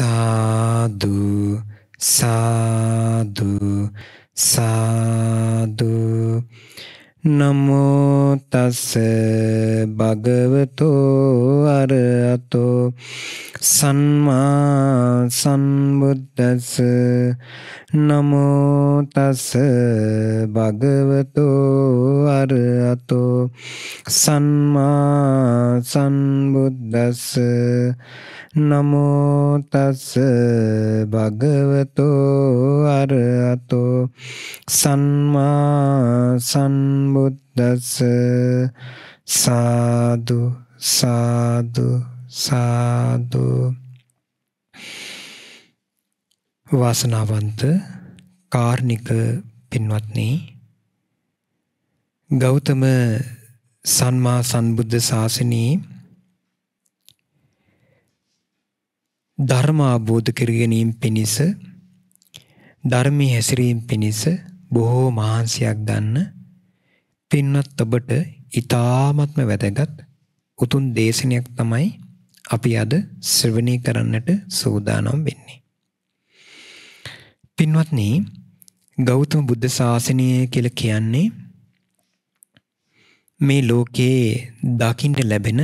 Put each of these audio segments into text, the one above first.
සාදු සාදු සාදු නමෝ තස්ස භගවතෝ අරහතෝ සම්මා සම්බුද්දස්ස නමෝ තස් භගවතෝ අරහතෝ සම්මා සම්බුද්දස්ස නමෝ තස් භගවතෝ අරහතෝ සම්මා සම්බුද්දස්ස සාදු සාදු සාදු වාසනාවන්ත කාර්ණික පින්වත්නි ගෞතම සම්මා සම්බුද්ධ ශාසනයේ ධර්ම අවබෝධ කර ගැනීම පිණිස ධර්මයේ හැසිරීම පිණිස බොහෝ මහන්සියක් ගන්න පින්වත් ඔබට ඊ타ත්ම වැදගත් උතුම් දේශනයක් තමයි අපි අද ශ්‍රවණය කරන්නට සූදානම් වෙන්නේ. පින්වත්නි ගෞතම බුද්ධ ශාසනය කියලා කියන්නේ මේ ලෝකයේ දකින්න ලැබෙන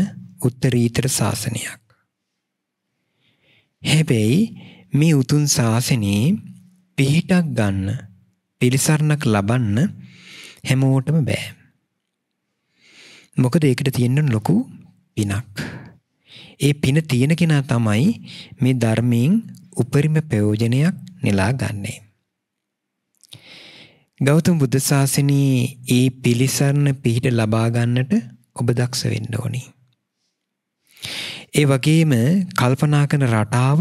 උත්තරීතර ශාසනයක්. හැබැයි මේ උතුම් ශාසනයේ පිහිටක් ගන්න පිළිසරණක් ලබන්න හැමෝටම බෑ. මොකද ඒකට තියෙන්න ලොකු පිනක්. ඒ පින තියෙන කෙනා තමයි මේ ධර්මයෙන් උපරිම ප්‍රයෝජනයක් නෙලා ගන්නේ. ගෞතම බුද්ධ ශාසනයේ ඒ පිළිසරණ පිහිට ලබා ගන්නට ඔබ දක්ෂ වෙන්න ඕනි. ඒ වගේම කල්පනා කරන රටාව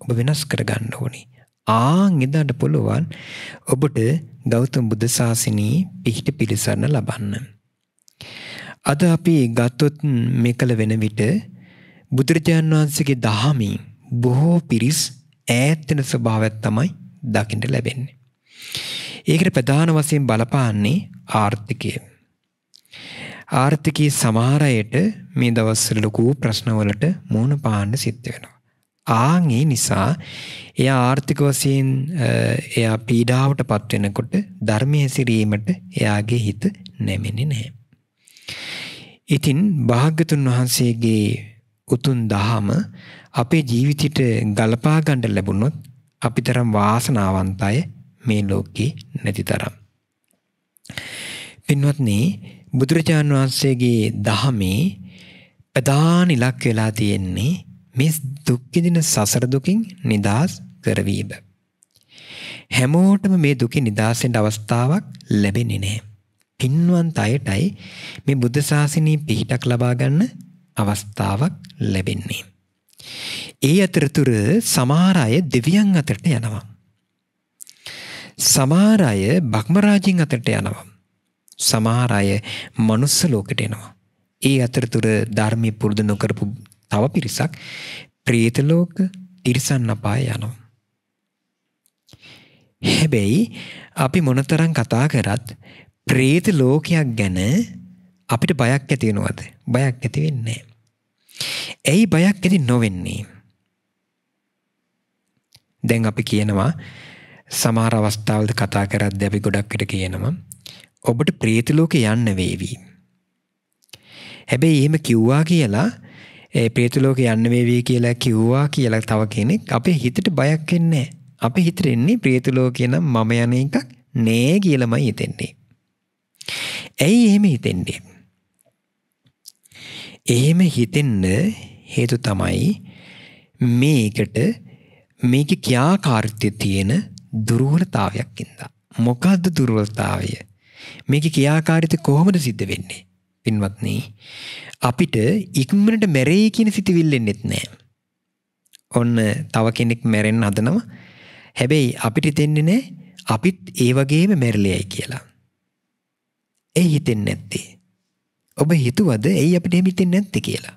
ඔබ වෙනස් කර ගන්න ඕනි. ආන් එදාට පුළුවන් ඔබට ගෞතම බුද්ධ ශාසනයේ පිහිට පිළිසරණ ලබන්න. අද අපි ගත්තොත් මේ කල වෙන විට බුදුරජාන් වහන්සේගේ දහමින් බොහෝ පිරිස් ඈත් වෙන ස්වභාවයක් තමයි දකින්න ලැබෙන්නේ. ඒකට ප්‍රධාන වශයෙන් බලපාන්නේ ආර්ථිකය. ආර්ථිකයේ සමහර අයට මේ දවස්වල ලොකු ප්‍රශ්නවලට මුහුණ පාන්න සිද්ධ වෙනවා. ආන් ඒ නිසා එයා ආර්ථික වශයෙන් එයා පීඩාවටපත් වෙනකොට ධර්මයේ සිරීමට එයාගේ හිත නැමෙන්නේ නැහැ. ඉතින් භාග්‍යතුන් වහන්සේගේ උතුම් දහම අපේ ජීවිතයට ගලපා ගණ්ඩ ලැබුණොත් අපි තරම් වාසනාවන්තය මේ ලෝකෙ නැති තරම්. පින්වත්නේ බුදුරජාණන් වහන්සේගේ දහමේ ප්‍රධාන ඉලක්ක වෙලා තියෙන්නේ මේ දුක්ඛින සසර දුකින් නිදහස් කරවීම. හැමෝටම මේ දුකින් නිදහස් වෙන්න අවස්ථාවක් ලැබෙන්නේ නැහැ. පින්වන්ත අයටයි මේ බුද්ධ ශාසනයේ පිහිටක් ලබා ගන්න අවස්ථාවක් ලැබෙන්නේ. ඒ අතරතුර සමහර අය දෙවියන් අතරට යනවා. සමහර අය බක්මරාජින් අතරට යනවා. සමහර අය මනුස්ස ලෝකෙට එනවා. ඒ අතරතුර ධර්මයේ පුරුදු නොකරපු තව පිරිසක් ප්‍රේත ලෝක, තිරිසන් අපාය යනවා. හැබැයි අපි මොනතරම් කතා කරත් ප්‍රේත ලෝකයක් ගැන අපිට බයක් ඇති වෙනවද? බයක් ඇති වෙන්නේ ඇයි බයක් ඇති නොවෙන්නේ? දැන් අපි කියනවා සමහර අවස්ථාවලද කතා කරද්දී අපි ගොඩක් විට කියනවා ඔබට ප්‍රේත ලෝකේ යන්න වේවි. හැබැයි එහෙම කිව්වා කියලා ඒ ප්‍රේත ලෝකේ යන්න වේවි කියලා කිව්වා කියලා තව කෙනෙක් අපේ හිතට බයක් එන්නේ නැහැ. අපේ හිතට එන්නේ ප්‍රේත ලෝකේ නම් මම යන එකක් නෑ කියලාමයි හිතෙන්නේ. ඇයි එහෙම හිතෙන්නේ? එහෙම හිතෙන්න හේතු තමයි මේකට මේක ක්‍යාකාර්ත්‍ය තියෙන දුරුවලතාවයක් ඉදා. මොකක්ද දුර්වලතාවය. මේක ක්‍යාකාරිත කොහොමද සිද්ධ වෙන්නේ. පින්වත්න අපිට ඉක්මනට මැරේ කියන සිතිවිල්ලෙන්නෙත් නෑ. ඔන්න තව කෙනෙක් මැරෙන් අදනම හැබැයි අපිට දෙන්නේ නෑ අපිත් ඒ වගේම මැරලයයි කියලා. ඒ හිතෙන් නැත්තේ. ඔබ හිතුවද ඇයි අපිට හිමිතෙන් නැත්ති කියලා.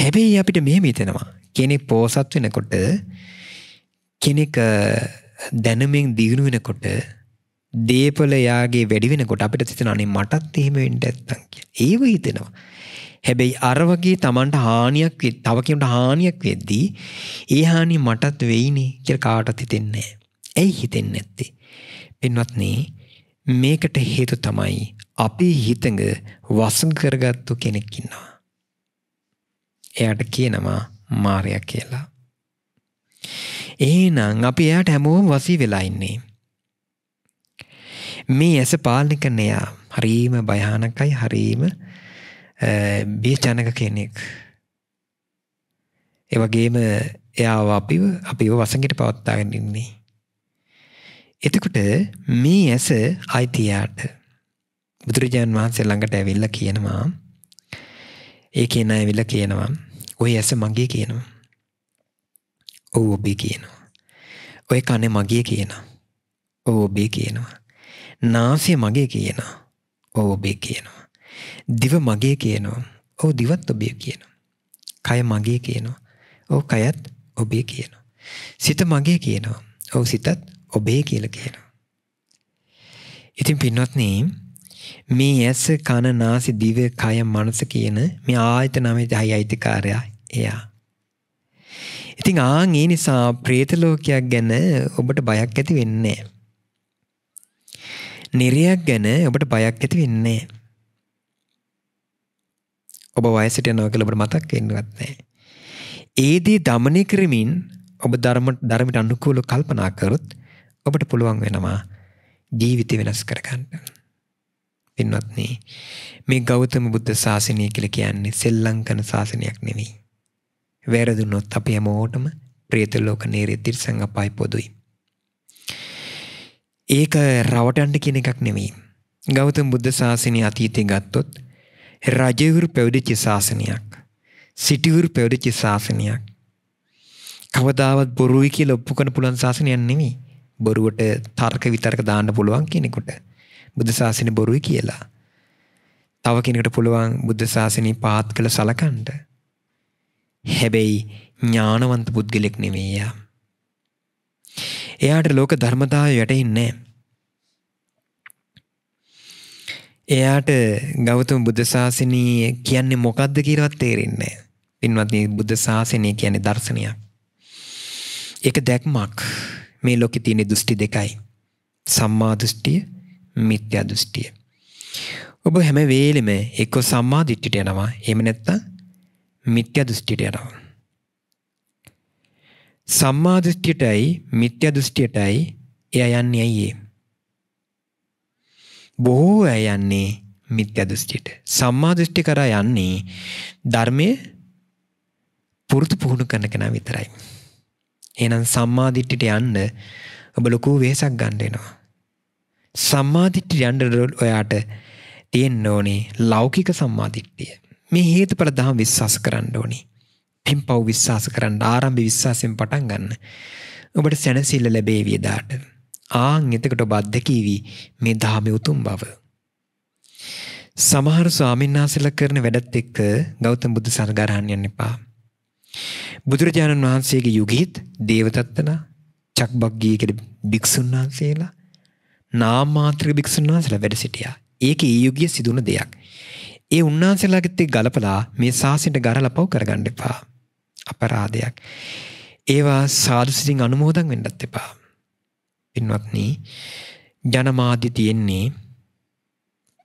හැබැයි අපිට මෙහමිතෙනවා කෙනෙක් පෝසත් වෙනකොට කෙනෙක් දැනමෙන් දියුණු වෙනකොට දේපල යාගේ වැඩි වෙනකොට අපිට තිතන අනේ මටත් එහෙම වෙන්න ඇත්තන් කියලා. ඒව හිතෙනවා. හැබැයි අර වගේ Tamanට හානියක් වෙයි, තව කෙනෙකුට හානියක් වෙද්දී ඒ හානිය මටත් වෙයිනේ කියලා කාටවත් හිතෙන්නේ නැහැ. ඇයි හිතෙන්නේ නැත්තේ? පින්වත්නි, මේකට හේතු තමයි අපේ හිතඟ වසඟ කරගත්තු කෙනෙක් ඉන්නවා. එයාට කියනවා මාරයක් කියලා. එහෙනම් අපි එයාට හැමෝම වසී වෙලා ඉන්නේ. මේ ඇස පාලනිකනයා හරීම භයානකයි හරීම බියජනක කෙනෙක්. ඒ වගේම එයා අපිව අපිව වසඟට පවත්වාගෙන ඉන්නේ. එතකොට මේ ඇස අයිතියාට බුදුරජාණන් වහන්සේ ළඟට ඇවිල්ල කියනවා ඒ කියන ඇවිල්ල කියනවා ඔය ඇස මගේ කියනවා ඔව ඔබේ කියනවා ඔය කනෙ මගේ කියනවා ඔව ඔබේ කියනවා නාසය මගේ කියනවා ඔව ඔබේ කියනවා දිව මගේ කියනවා ඔව දිවත් ඔබේ කියනවා කය මගේ කියනවා ඔව කයත් ඔබේ කියනවා සිත මගේ කියනවා ඔව සිතත් ඔබේ කියලා කියනවා. ඉතින් පින්වත්නි මේ ඇස කන නාසි දිව කය මනස කියන මේ ආයතන නවයයි අයිතිකාරයා එයා. ඉතින් ආන් ඒ නිසා പ്രേත ලෝකයක් ගැන ඔබට බයක් ඇති වෙන්නේ නැහැ. නිරයක් ගැන ඔබට බයක් ඇති වෙන්නේ නැහැ. ඔබ වයසට යනවා කියලා ඔබට මතක් වෙන්නවත් නැහැ. ඒදී দমনය කරමින් ඔබ ධර්ම ධර්මයට අනුකූලව කල්පනා කරොත් ඔබට පුළුවන් වෙනවා ජීවිත වෙනස් කරගන්න. පින්වත්න මේ ගෞතම බුද්ධ ශාසනය කළ කියන්නේ සෙල්ලංකන ශාසනයක් නෙවී. වැරදුනොත් අප හැම ඕටම ප්‍රේතලෝක නේරෙ තිරිසං අපායි පොදුයි. ඒක රවටන්ට කියන එකක් නෙවී. ගෞතම බුද්ධ ශාසනය අතීතය ගත්තොත් රජවුරු පැවඩිච්චි ශාසනයක් සිටිවුරු පැවඩිච්චි ශාසනයක් කවදාවත් බොරුයි කියල ඔප්පු කන පුළන් ශාසනයක් නෙවී බොරුවට තර්ක විතරක දාන්න පුළුවන් කෙනෙකුට බුද්ධ ශාසනය බොරුයි කියලා. තව කෙනෙකුට පුළුවන් බුද්ධ ශාසනය පාත් කළ සලකන්ට. හැබැයි ඥානවන්ත පුද්ගලෙක් නෙමේයා. එයාට ලෝක ධර්මතාව යටෙන්නේ එයාට ගෞතම බුද්ධ ශාසනී කියන්නේ මොකක්ද කියලාවත් තේරෙන්නේ නැහැ. පින්වත්නි බුද්ධ ශාසනය කියන්නේ දර්ශනයක්. ඒක දැක්මක්. මේ ලෝකෙ තියෙන දෘෂ්ටි දෙකයි. සම්මා දෘෂ්ටිය, මිත්‍යා දෘෂ්ටිය. ඔබ හැම වෙලෙම එක්ක සම්මා දිට්ඨියට යනවා. එහෙම නැත්නම් මිත්‍යා දෘෂ්ටියට යනවා. සම්මා දෘෂ්ටියටයි මිත්‍යා දෘෂ්ටියටයි එයා යන්නේ අයියේ. බොහෝ අය යන්නේ මිත්‍යා දෘෂ්ටියට. සම්මා දෘෂ්ටි කරා යන්නේ ධර්මයේ පුරුදු පුහුණු කරන කෙනා විතරයි. එහෙනම් සම්මාදිට්ඨිට යන්න ඔබ ලොකු වෙහසක් ගන්න වෙනවා. සම්මාදිට්ඨිය යන්න ඔයාට තියෙන්න ඕනේ ලෞකික සම්මාදිට්ඨිය. මේ හේතුඵල ධම විශ්වාස කරන්න ඕනේ. පින්පව් විශ්වාස කරන්න ආරම්භ විශ්වාසයෙන් පටන් ගන්න. ඔබට සැනසෙල්ල ලැබේවි එදාට. ආන් එතකොට ඔබ අත්දකීවි මේ ධාමේ උතුම් බව. සමහර ස්වාමීන් වහන්සේලා කරන වැඩත් එක්ක ගෞතම බුදු සරණ ගරහන් යන්න එපා. බුදුරජාණන් වහන්සේගේ යුගයේත් දේවදත්තලා චක්බග්ගී කියන භික්ෂුන් වහන්සේලා නාමාත්‍රික භික්ෂුන් වහන්සේලා වැඩ සිටියා. ඒක ඒ යුගයේ සිදුන දෙයක්. ඒ උන්වහන්සේලාගෙත් එක්ක ගලපලා මේ සාසනයට ගරලපව් කරගන්න එපා. අපරාධයක්. ඒවා සාදු සිතින් අනුමෝදන් වෙන්නත් එපා. පින්වත්නි ජනමාදි තියෙන්නේ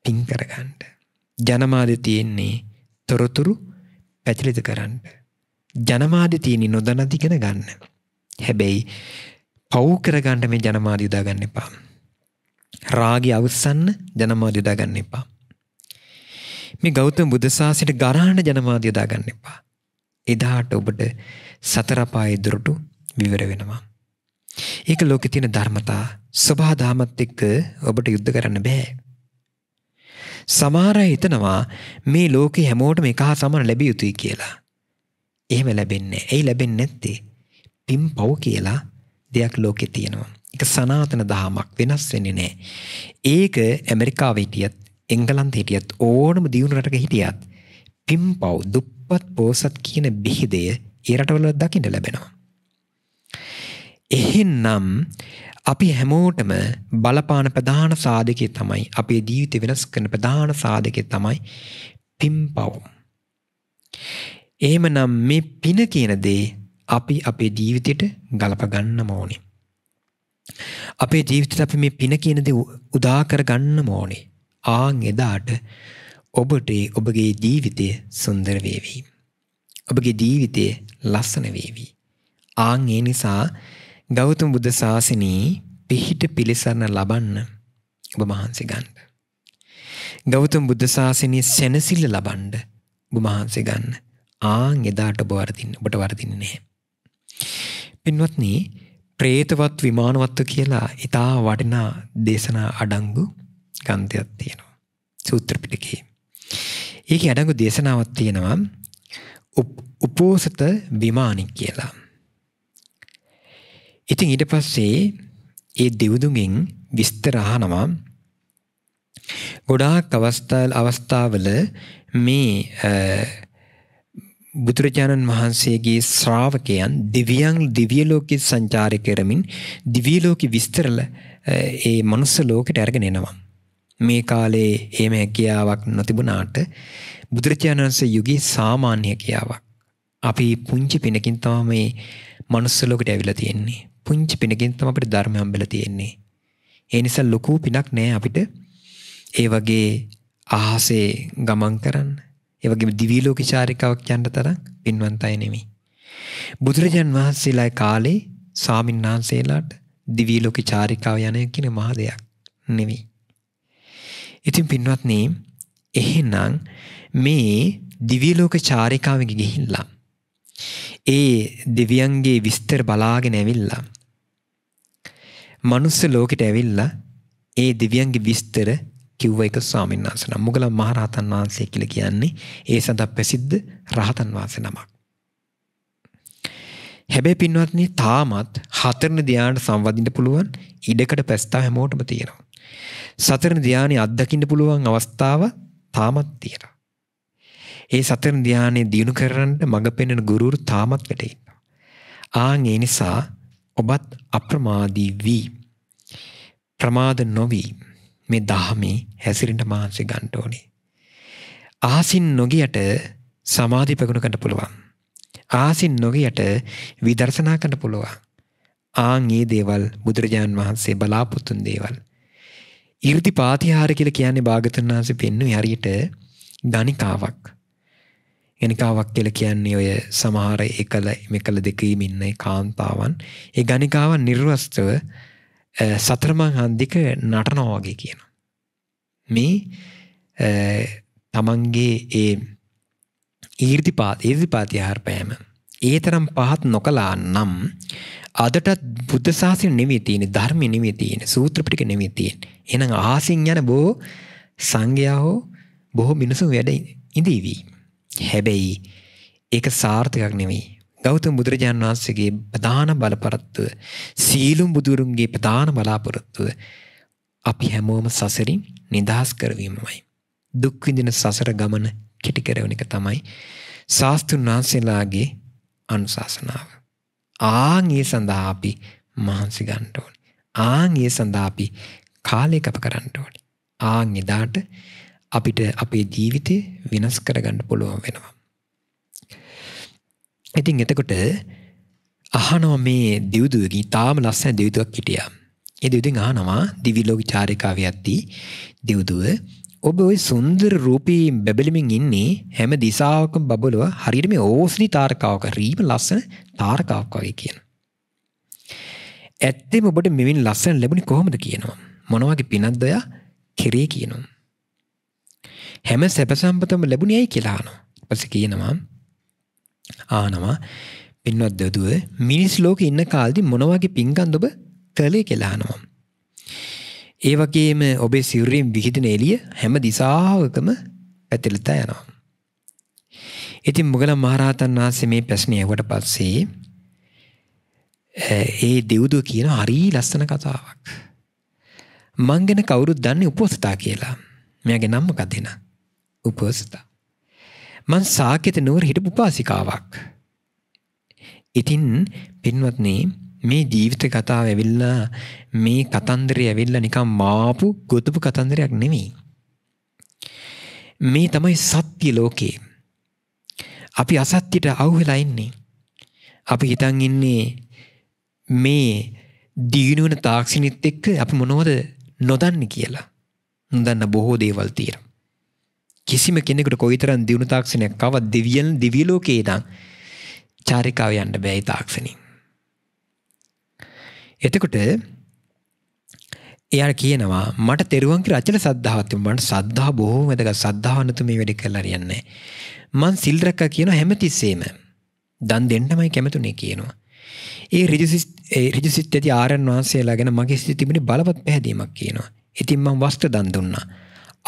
පින් කරගන්න. ජනමාදි තියෙන්නේ තොරතුරු පැතිරිත කරන්න. ජනමාධ්‍ය තියෙන නොදනති ඉගෙන ගන්න. හැබැයි පව් කරගන්න මේ ජනමාධ්‍ය යොදා ගන්න එපා. රාගය අවසන්න ජනමාධ්‍ය යොදා ගන්න එපා. මේ ගෞතම බුදු සාසනයට ගරහන ජනමාධ්‍ය යොදා ගන්න එපා. එදාට ඔබට සතර පායේ දුරට විවර වෙනවා. ඒක ලෝකෙ තියෙන ධර්මතා ස්වභාදාමත් එක්ක ඔබට යුද්ධ කරන්න බෑ. සමහර හිතනවා මේ ලෝකෙ හැමෝටම එක හා සමාන ලැබිය යුතුයි කියලා. එහෙම ලැබෙන්නේ ඇයි ලැබෙන්නේ නැත්තේ පින් පව් කියලා දෙයක් ලෝකෙ තියෙනවා එක සනාතන දහමක් වෙනස් වෙන්නේ නෑ ඒක ඇමරිකාව හිටියත් එංගලන්ත හිටියත් ඕනම දියුණු රටක හිටියත් පින් පව් දුප්පත් පෝසත් කියන බිහිදය ඒ රටවල දකින්න ලැබෙනවා එහෙන්නම් අපි හැමෝටම බලපාන ප්‍රධාන සාධකය තමයි අපේ ජීවිත වෙනස් කරන ප්‍රධාන සාධකය තමයි පිම්පවුම්. එහෙමනම් මේ පින කියන දේ අපි අපේ ජීවිතයට ගලප ගන්නම ඕනේ. අපේ ජීවිතයට අපි මේ පින කියන දේ උදා කර ගන්නම ඕනේ. ආන් එදාට ඔබට ඔබගේ ජීවිතය සුන්දර වේවි. ඔබගේ ජීවිතය ලස්සන වේවි. ආන් ඒ නිසා ගෞතම බුද්ධ ශාසනයේ පිහිට පිළිසරණ ලබන්න ඔබ මහන්සි ගන්න. ගෞතම බුද්ධ ශාසනයේ සැනසෙල්ල ලබන්න ඔබ මහන්සි ගන්න. ආං එදාට ඔබ වරදින්න ඔබට වරදින්නේ නැහැ. පින්වත්නි ප්‍රේතවත් විමානවත්ව කියලා ඉතා වටිනා දේශනා අඩංගු ගන්තයක් තියෙනවා. සූත්‍ර පිටකේ. ඒකේ අඩංගු දේශනාවක් තියෙනවා උපෝසත විමානි කියලා. ඉතින් ඊට පස්සේ ඒ දෙවුදුගෙන් විස්තර අහනවා ගොඩාක් අවස්ථාවල මේ බුදුරජාණන් වහන්සේගේ ශ්‍රාවකයන් දිව්‍යං දිව්‍ය ලෝකෙ සංචාරය කරමින් දිව්‍ය ලෝකෙ විස්තරල ඒ මනුස්ස ලෝකෙට අරගෙන එනවා. මේ කාලේ එහෙම හැකියාවක් නොතිබුණාට බුදුරජාණන් වහන්සේ යුගයේ සාමාන්‍ය හැකියාවක්. අපි පුංචි පිනකින් තමයි මේ මනුස්ස ලෝකෙට ඇවිල්ලා තියෙන්නේ. පුංචි පිනකින් තමයි අපිට ධර්ම හම්බෙලා තියෙන්නේ. ඒ නිසා ලොකු පිනක් නෑ අපිට ඒ වගේ අහසේ ගමන් කරන්න ඒ වගේම දිවී ලෝක චාරිකාවක් යන්න තරම් පින්වන්ත අය නෙමෙයි. බුදුරජාන් වහන්සේලා කාලේ ස්වාමීන් වහන්සේලාට දිවී ලෝක චාරිකාව යන කියන මහ දෙයක් නෙමෙයි. ඉතින් පින්වත්නි එහෙනම් මේ දිවී ලෝක චාරිකාවෙ ගිහිල්ලා ඒ දෙවියන්ගේ විස්තර බලාගෙන ඇවිල්ලා. මනුස්ස ලෝකෙට ඇවිල්ලා ඒ දෙවියන්ගේ විස්තර කිව්ව එක ස්වාමීන් වහන්සේ නම. මුගලන් මහරහතන් වහන්සේ කියලා කියන්නේ ඒ සඳහා ප්‍රසිද්ධ රහතන් වහන්සේ නමක්. හැබැයි පින්වත්නි තාමත් හතරන ධ්‍යානට සම්වදින්න පුළුවන් ඉඩකට ප්‍රස්තාව හැමෝටම තියෙනවා. සතරන ධ්‍යානෙ අත්දකින්න පුළුවන් අවස්ථාව තාමත් තියෙනවා. ඒ සතරන ධ්‍යානෙ දිනු කරන්නට මඟ පෙන්වන ගුරුවරු තාමත් වැඩ ඉන්නවා. ආන් ඒ නිසා ඔබත් අප්‍රමාදී වී ප්‍රමාද නොවී මේ දහමේ හැසිරෙන්න මහන්සි ගන්න ඕනේ. ආසින් නොගියට සමාධි ප්‍රගුණ කරන්න පුළුවන්. ආසින් නොගියට විදර්ශනා කරන්න පුළුවන්. ආන් ඒ දේවල් බුදුරජාණන් වහන්සේ බලාපොරොත්තුන් දේවල්. 이르ති පාතිහාර කියලා කියන්නේ භාගතුන් වහන්සේ පෙන්වන්නේ හරියට ගණිකාවක්. ගණිකාවක් කියලා කියන්නේ ඔය සමහර එකල මෙකල දෙකීම ඉන්න කාන්තාවන්. ඒ ගණිකාවන් නිර්වස්තව සතරමං හන්දික නටනවාගේ කියන. මේ තමන්ගේ ඒ ඊර්තිපාත් ඒදිපාති හාරපෑම. ඒ තරම් පහත් නොකලා නම් අදටත් බුද්ධසාසන නිවිතියන ධර්මි නිවිතියන සූත්‍රපටික නිවිතියෙන් එනම් ආසින් යන බෝ සංඝයා හෝ බොහෝ මිනිසු වැඩ ඉඳීවී. හැබැයි ඒක සාර්ථකක් නෙවෙයි ගෞතම බුදුරජාන් වහන්සේගේ ප්‍රධාන බලපරත්තුව සීලුම් බුදුරුන්ගේ ප්‍රධාන බලාපොරොත්තුව අපි හැමෝම සසරින් නිදහස් කරවීමමයි. දුක්විඳින සසර ගමන කෙටිකරවන එක තමයි ශාස්තෘන් වහන්සේලාගේ අනුශාසනාව. ආංගේ සඳහාපි මහන්සි ගණ්ටෝනි. ආංගේ සඳහාපි කාලය කප කරන්නටෝනි. ආං එදාට අපිට අපේ ජීවිතය වෙනස් කරගන්න පුළුවන් වෙනවා. ඉතින් එතකොට අහනෝ මේ දියුදුවකින් තාම ලස්සන දියුතුවක් හිටියා. ඒ දියුදුන් අහනවා දිවිලෝක චාරිකාවේ යද්දී දියුදුව ඔබ ওই සුන්දර රූපී බබලමින් ඉන්නේ හැම දිශාවකම බබලව හරියට මේ ඕස්ලි තාරකාවක රීම ලස්සන තාරකාවක් වගේ කියන. ඇත්තෙම ඔබට මෙවින් ලස්සන ලැබුණේ කොහොමද කියනවා. මොනවාගේ පිනක්ද ඔයා කෙරේ කියනවා. හැම සැප සම්පතම ලැබුණේ ඇයි කියලා අහනවා. ඊපස්සේ කියනවා ආනවා පින්වත් දදුව මිනිස් ලෝකෙ ඉන්න කාලෙදි මොන වගේ පිංකම් ඔබ කළේ කියලා අහනවා. ඒ වගේම ඔබේ සිරුරින් විහිදෙන එළිය හැම දිශාවකම පැතිරලා යනවා. ඉතින් මුගලන් මහරහතන් වහන්සේ මේ ප්‍රශ්නේ ඇහුවට පස්සේ ඒ දෙව්දුව කියන හරි ලස්සන කතාවක්. මං ගැන කවුරුත් දන්නේ උපෝසතා කියලා. මෙයාගේ නම මොකක්ද එන? උපෝසතා. මං සාකෙත නුවර හිටපු පාසිකාවක්. ඉතින් පින්වත්නේ මේ ජීවිත කතාව ඇවිල්ලා මේ කතන්දරය ඇවිල්ල නිකම් මාපු ගොතපු කතන්දරයක් නෙමී. මේ තමයි සත්‍ය ලෝකයේ. අපි අසත්‍යට අවුවෙලා ඉන්නේ. අපි හිතන් ඉන්නේ මේ දීනුවන තාක්ෂණිත් එක්ක අපි මොනෝද නොදන්න කියලා. නොදන්න බොහෝ දේවල් තීරම්. කිසිම කෙනෙකුට කොයිතරම් දියුණු තාක්ෂණයක් කවත් දෙවියන් දිව්‍ය ලෝකේ ඉඳන් චාරිකාව යන්න බෑ ඒ තාක්ෂණින්. එතකොට එයා කියනවා මට තෙරුවන් කියලා අචල සද්ධාවක් තිබුණා. මට සද්ධා බොහෝ වැදගත්. සද්ධාව නැතු මේ වැඩේ කරලා හරියන්නේ නැහැ. මං සිල් රැක්කා කියන හැමතිස්සෙම දන් දෙන්නමයි කැමතුනේ කියනවා. ඒ රිජු සිත් ඇති ආරයන් වහන්සේලා ගැන මගේ සිත තිබුණේ බලවත් පැහැදීමක් කියනවා. ඉතින් මං වස්ත්‍ර දන් දුන්නා.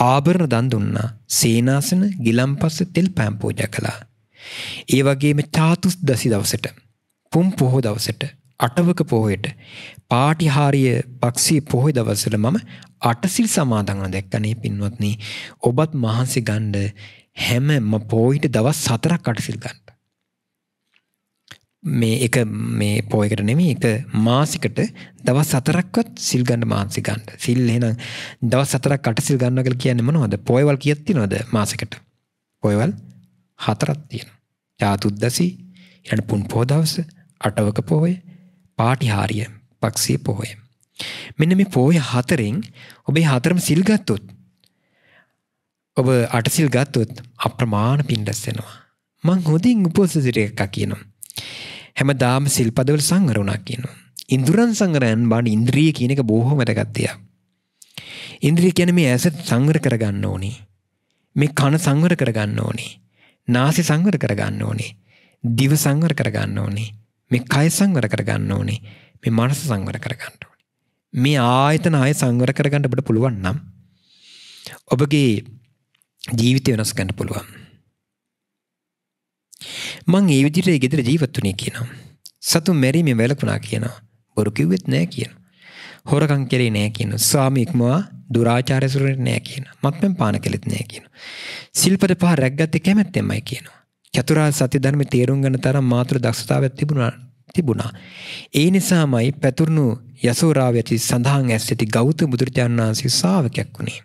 ආභරණ දන් දුන්නා. සේනාසන, ගිලම්පස තෙල් පෑම් පූජා කළා. ඒ වගේම චාතුස්දසි දවසට, පුම් පොහොය දවසට, අටවක පොහොයට, පාටිහාරීය පක්ෂී පොහොය දවසට මම අටසිල් සමාදන්ව දැක්කනේ පින්වත්නි. ඔබත් මහන්සි ගන්න හැම පොයිට දවස් 4ක් අටසිල් ගන්න. මේ එක මේ පෝයකට නෙම එක මාසිකට දවස් සතරක්වත් සිල්ගන්න මාන්සි ගන්ඩ සිල් එහෙනම් දවස් සතරක් කට සිල් ගන්න කළ කියන්න මනොද පොයවල් කියත්ති නොද මාසකට පොයවල් හතරත් තියෙන ජාතුද්දසි එට පුන් පෝදවස අටවක පෝය පාටිහාරිය පක්ෂය පොහොය මෙන්න මේ පෝය හතරෙන් ඔබේ හතරම සිල්ගත්තුත් ඔබ අටසිල් ගත්තුත් අප්‍රමාණ පින්ඩස්සෙනවා මං හොදින් උපෝසසිරයක්කා කියනවා හැමදාම සිල්පදවල සංවර වුණා කියනවා. ඉන්ද්‍රයන් සංවරයන් බාන ඉන්ද්‍රිය කියන එක බොහොම වැදගත් දෙයක්. ඉන්ද්‍රිය කියන්නේ මේ ඇස සංවර කරගන්න ඕනේ. මේ කන සංවර කරගන්න ඕනේ. නාසය සංවර කරගන්න ඕනේ. දිව සංවර කරගන්න ඕනේ. මේ කය සංවර කරගන්න ඕනේ. මේ මනස සංවර කරගන්න ඕනේ. මේ ආයතන ආය සංවර කරගන්න ඔබට පුළුවන් නම් ඔබගේ ජීවිතය වෙනස් කරන්න පුළුවන්. මං ඒ විදිරේ ගෙදර ජීවත්තුනේ කියනවා. සතු මැරීමේ වැලකුණා කියනවා. බොරු කිව්වෙත් නෑ කියන. හොරකං කෙරේ නෑ කියන. ස්වාමීක්මවා දුරාචාරසුරට නෑ කියන. මත්මෙන් පාන කෙලෙත් නෑ කියන. සිල්පට පහ රැක්ගත්ත කැමැත්තෙමයි කියනවා. චතුරා සති ධර්ම තේරුම් ගන්න තරම් මාතෘ දක්ෂතාවයක් තිබුණා තිබුණා. ඒ නිසාමයි පැතුරුණු යසෝරාව ඇති සඳහන් ඇස් ඇති ගෞත බුදුරජාණන් වහන්සේ ශාවකයක් වුණේ.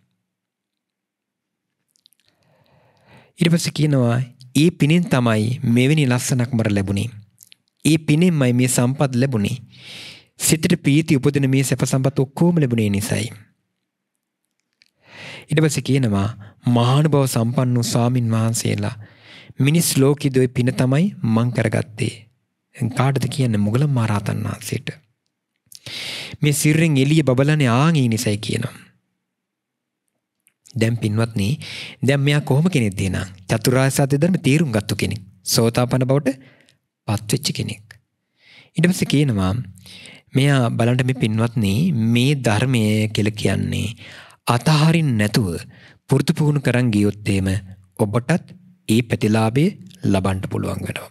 ඊට පස්සේ කියනවා ඒ පිනෙන් තමයි මෙවැනි ලස්සනක් මට ලැබුණේ. ඒ පිනෙන්මයි මේ සම්පත් ලැබුණේ. සිතට ප්‍රීති උපදින මේ සැප සම්පත් ඔක්කොම ලැබුණේ නිසයි. ඊට පස්සේ කියනවා මහානුභාව සම්පන්න ස්වාමින් වහන්සේලා මිනිස් ලෝකෙ දොයි පින තමයි මං කරගත්තේ. කාටද කියන්නේ මුගලන් මහරහතන් වහන්සේට. මේ සිරුරෙන් එළිය බබලන්නේ ආන් ඒ නිසයි කියනවා. දැම් පින්වත්න්නේ දැම් මෙයා කොහොම කෙනෙක් දේනම් චතුරාර්ය සත්‍ය ධර්ම තේරුම් ගත්තු කෙනෙක් සෝතාපන්න බවට පත්වෙච්ච කෙනෙක් ඊට පස්සේ කියනවා මෙයා බලන්න මේ පින්වත්නේ මේ ධර්මය කියලා කියන්නේ අතහරින් නැතුව පුරුදු පුහුණු කරන් ගියොත් එහෙම ඔබටත් ඒ ප්‍රතිලාභය ලබන්න පුළුවන් වෙනවා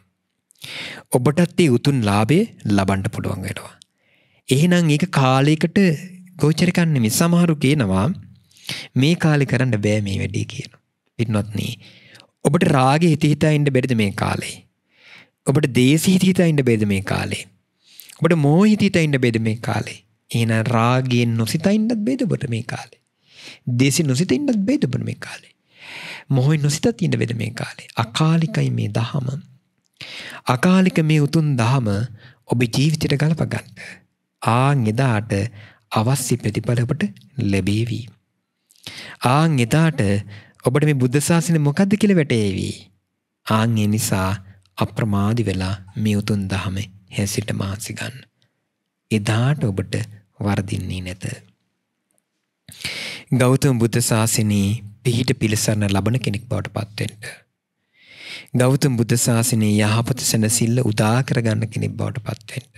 ඔබටත් ඒ උතුම් ලාභය ලබන්න පුළුවන් වෙනවා එහෙනම් ඒක කාලයකට ගෝචර කරන්නේ සමහරු කියනවා මේ කාලි කරන්න බෑ මේ වැඩේ කියන. පිත්නොත්නී. ඔබට රාග හිතහිතා ඉන්න බෙරිද මේ කාලේ. ඔබට දේසි හිතහිතා ඉන්න බේද මේ කාලේ. ඔබට මෝ හිතහිතා ඉන්න බෙද මේ කාලේ. එන රාගෙන් නොසිතයින්නත් බේද ඔබට මේ කාලේ. දේසි නොසිතඉන්නත් බේද ඔබට මේ කාලේ. මොහොයි නොසිත තින්න වෙද මේ කාලේ. අකාලිකයි මේ දහම. අකාලික මේ උතුන් දහම ඔබ ජීවිතයට ගලපගන්න. ආං එදාට අවස්්‍ය ප්‍රතිඵලපට ලැබේවී. ආං එදාට ඔබට මේ බුද්ධශාසනය මොකක්ද කියල වැටේවී. ආං ඒ නිසා අප්‍රමාදි වෙලා මේ උතුම් දහම හැසිට මාසිගන්න. එදාට ඔබට වර්දින්නේ නැත. ගෞතම බුද්ධ ශාසනයේ පිහිට පිළිසරණ ලබන කෙනෙක් බවට පත්වෙන්ට. ගෞතම බුද්ධ ශාසනයේ යහපත සැනසිල්ල උදා කරගන්න කෙනෙක් බවට පත්වෙන්ට.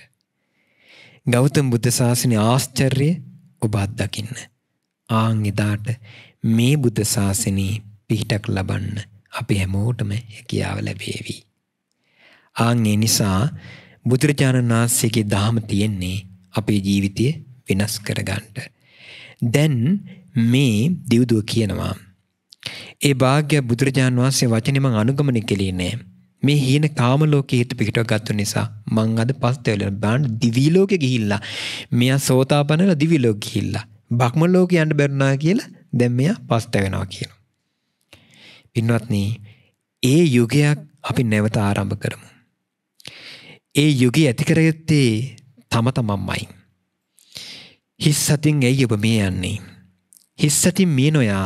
ගෞතම බුද්ධ ශාසනයේ ආශ්චර්ය ඔබ අත්දකින්න. ආන් එදාට මේ බුද්ධ ශාසනයේ පිහිටක් ලබන්න අපි හැමෝටම හැකියාව ලැබේවි. ආන් ඒ නිසා බුදුරජාණන් වහන්සේගේ ධහම තියෙන්නේ අපේ ජීවිතය වෙනස් කරගන්න. දැන් මේ දිවුදුව කියනවා. ඒ භාග්‍ය බුදුරජාණන් වහන්සේ වචනේ මං අනුගමනය කළේ නෑ. මේ හීන කාම ලෝකයේ හිත පිටව ගත්ත නිසා මං අද පස්තේ වෙලා බාන්න දිවි ලෝකෙ ගිහිල්ලා මෙයා සෝතාපන්නලා දිවි ලෝකෙ ගිහිල්ලා භක්ම ලෝකෙ යන්න බැරුණා කියලා දැන් මෙය පස්තැවෙනවා කියන. පින්වත්නී ඒ යුගයක් අපි නැවත ආරම්භ කරමු. ඒ යුගය ඇතිකරයුත්තේ තම තමම්මයි. හිස් සතින් ඇයි ඔබ මේ යන්නේ. හිස්සතින් මේ නොයා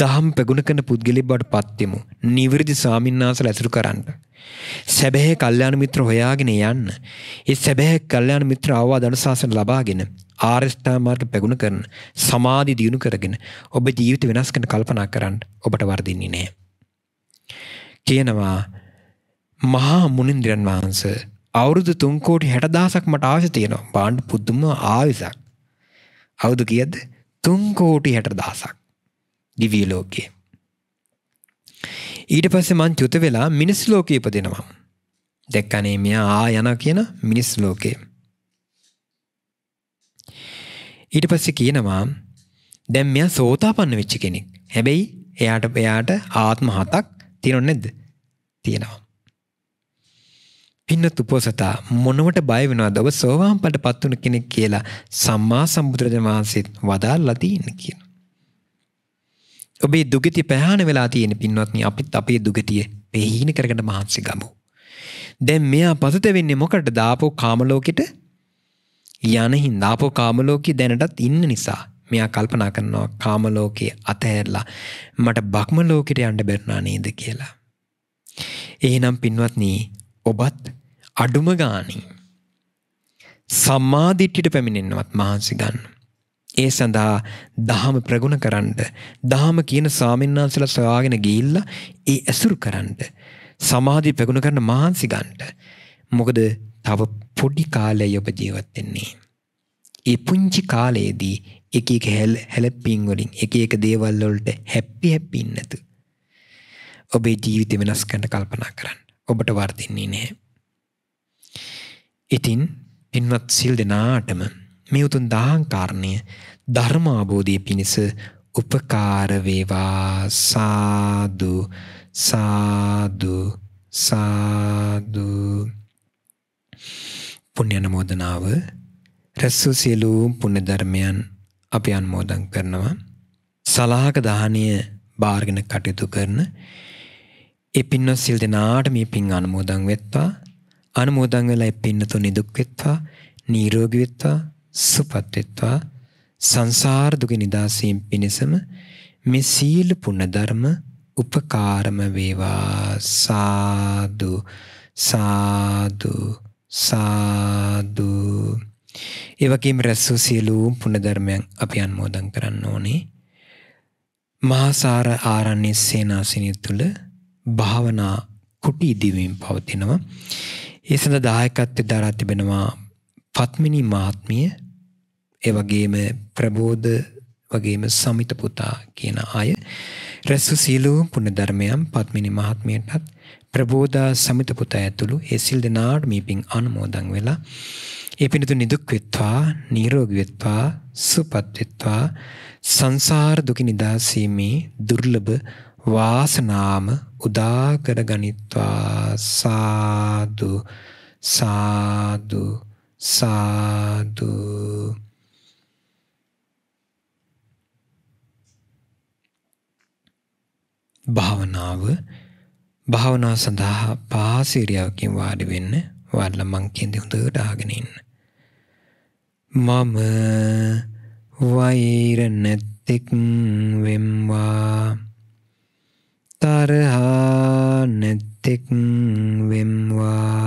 දහම් පැගුණ කන පුද්ගලි බවට පත්තිමු නිවරදි සාමින්නාස ලැසරු කරන්න. සැබැහැ කල්යාණ මිත්‍ර හොයාගෙන යන්න. ඒ සැබැහැ කල්යාණ මිත්‍ර ආවාද අනුශාසන ලබාගෙන ආරස්ථා මාර්ග පැගුණ කරන සමාධි දියුණු කරගෙන ඔබ ජීවිත වෙනස් කරන කල්පනා කරන්න ඔබට වර්ධින්නේ නැහැ. කියනවා මහා මුනින්ද්‍රයන් වහන්සේ අවුරුදු 3 කෝටි 60000ක් මට අවශ්‍ය තියෙනවා. බාණ්ඩ පුදුම ආවිසක්. අවුරුදු කීයද? 3 කෝටි 60000ක්. දිව්‍ය ලෝකේ. ඊට පස්සේ මං චුත වෙලා මිනිස් ලෝකයේ ඉපදෙනවා. දැක්කනේ මෙයා ආ යනවා කියන මිනිස් ලෝකේ. ඊට පස්සේ කියනවා දැන් මෙයා සෝතාපන්න වෙච්ච කෙනෙක්. හැබැයි එයාට එයාට ආත්ම හතක් තියෙනව නැද්ද? තියෙනවා. පින්න තුපොසතා මොනවට බය වෙනවද ඔබ සෝවාන් පදපත් වුණ කෙනෙක් කියලා සම්මා සම්බුදුරජාණන් වහන්සේත් වදාල්ලා තියෙන කියන. ඔබේ දුගති පෑහන වෙලා තියෙන පින්වත්නි අපිත් අපේ දුගතිය පෙහීන කරගට මහන්සි ගමු. දැන් මෙයා පතත වෙන්නේ මොකට දාපෝ කාමලෝකෙට යනහින් දාපෝ කාමලෝකෙ දැනටත් ඉන්න නිසා මෙයා කල්පනා කරනවා කාමලෝකයේ අතහැරලා මට බක්මලෝකෙට යන්න බැරනා නේද කියලා. එහෙනම් පින්වත්නී ඔබත් අඩුම ගානී සම්මාධිට්ටිට පැමිණෙන්නවත් මහන්සි ගන්න. ඒ සඳහා දහම ප්‍රගුණ කරන්න දහම කියන සාමීන්නාන්සලා සොයාගෙන ගිහිල්ලා ඒ ඇසුරු කරන්න සමාධිය ප්‍රගුණ කරන මහන්සි ගන්න මොකද තව පොඩි කාලයයි ඔබ ජීවත් වෙන්නේ ඒ පුංචි කාලයේදී එක එක හැල් හැලපින් වලින් එක එක දේවල් වලට හැපි හැපි නැතු ඔබේ ජීවිතය වෙනස් කරන්න කල්පනා කරන්න ඔබට වර්ධින්නේ නැහැ ඉතින් පින්වත් සිල් දෙනාටම මේ උතුම් දාහංකාරණය ධර්ම අවබෝධය පිණිස උපකාර වේවා සාදු සාදු සාදු පුණ්‍ය නමෝදනාව රැස්සු සියලු පුණ්‍ය ධර්මයන් අපි අනුමෝදන් කරනවා සලාහක දාහණය බාර්ගෙන කටයුතු කරන ඒ පින්වත් සිල් දෙනාට මේ පින් අනුමෝදන් වෙත්වා අනුමෝදන් වෙලා ඒ පින්නතුන් නිදුක් වෙත්වා නිරෝගී වෙත්වා සුපත්ත්වා සංසාර දුක නිදාසීම් පිණසම මේ සීල පුණ ධර්ම උපකාරම වේවා සාදු සාදු සාදු ඒ වගේම රැස්සූ සියලුම පුණ ධර්මයන් අපි අනුමෝදන් කරන්න ඕනේ මහාසාර ආරණ්‍ය සේනාසනිය තුල භාවනා කුටි දිවීම පවතිනවා ඒ සඳහා දායකත්වය දරා තිබෙනවා පත්මිනී මහත්මිය ඒ වගේම ප්‍රබෝධ වගේම සමිත පුතා කියන අය රැස්ව සීලූ පුණ්‍ය ධර්මයන් පත්මිනි මහත්මියටත් ප්‍රබෝධා සමිත පුතා ඇතුළු ඒ සිල් දෙනාට මේ පින් අනුමෝදන් වෙලා ඒ පිණිතු නිදුක් වෙත්වා නිරෝගී වෙත්වා සුවපත් වෙත්වා සංසාර දුක නිදාසීමේ දුර්ලභ වාසනාම උදා කර ගනිත්වා සාදු සාදු සාදු භාවනාව භාවනාව සඳහා පාසිරියාවකින් වාඩි වෙන්න වාඩිලා මං කියන්නේ හොඳට අහගෙන ඉන්න. මම වෛර නැත්තෙක් වෙම්වා තරහා නැත්තෙක් වෙම්වා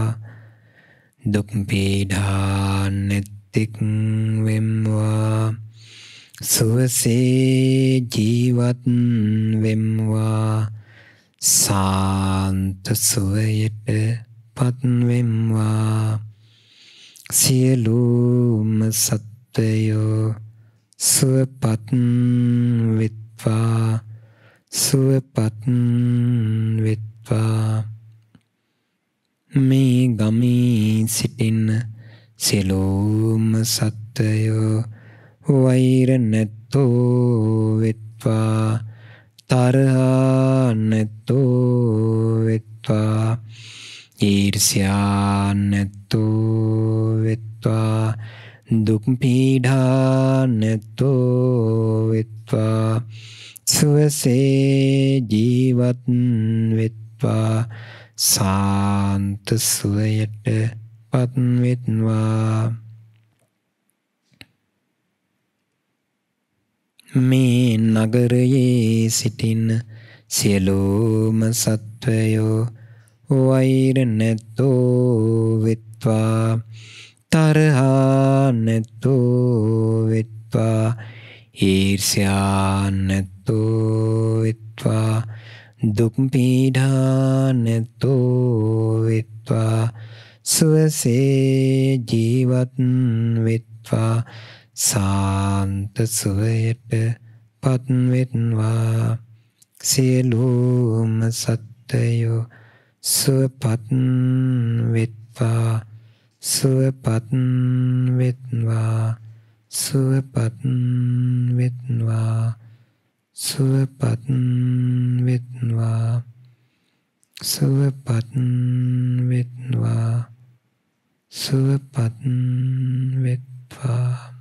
දුක් පීඩා නැත්තෙක් වෙම්වා සුවසේ ජීවත් වෙම්වා සාන්ත සුවයට පත්වෙම්වා සියලූම සත්වයෝ සුවපත් වෙත්වා සුවපත් වෙත්වා මේ ගමී සිටින්න සිලෝම සත්වයෝ වෛර නැත්තෝ වෙත්වා තරහා නැත්තෝ වෙත්වා ඊර්ෂ්‍යා නැත්තෝ වෙත්වා දුක් පීඩා නැත්තෝ වෙත්වා සුවසේ ජීවත් වෙත්වා සාන්ත සුවයට පත් වෙත්වා මේ නගරයේ සිටින සියලූම සත්වයෝ වෛර නැත්තෝ වෙත්වා තරහා නැත්තෝ වෙත්වා ඊර්ෂ්‍යා නැත්තෝ වෙත්වා දුක් පීඩා නැත්තෝ වෙත්වා සුවසේ ජීවත් වෙත්වා සාන්ත සුවයට පත්වෙත්වා සියලූම සත්තයෝ සුවපත් වෙත්වා සුවපත් වෙත්වා සුවපත් වෙත්වා සුවපත් වෙත්වා සුවපත් වෙත්වා සුවපත් වෙත්වා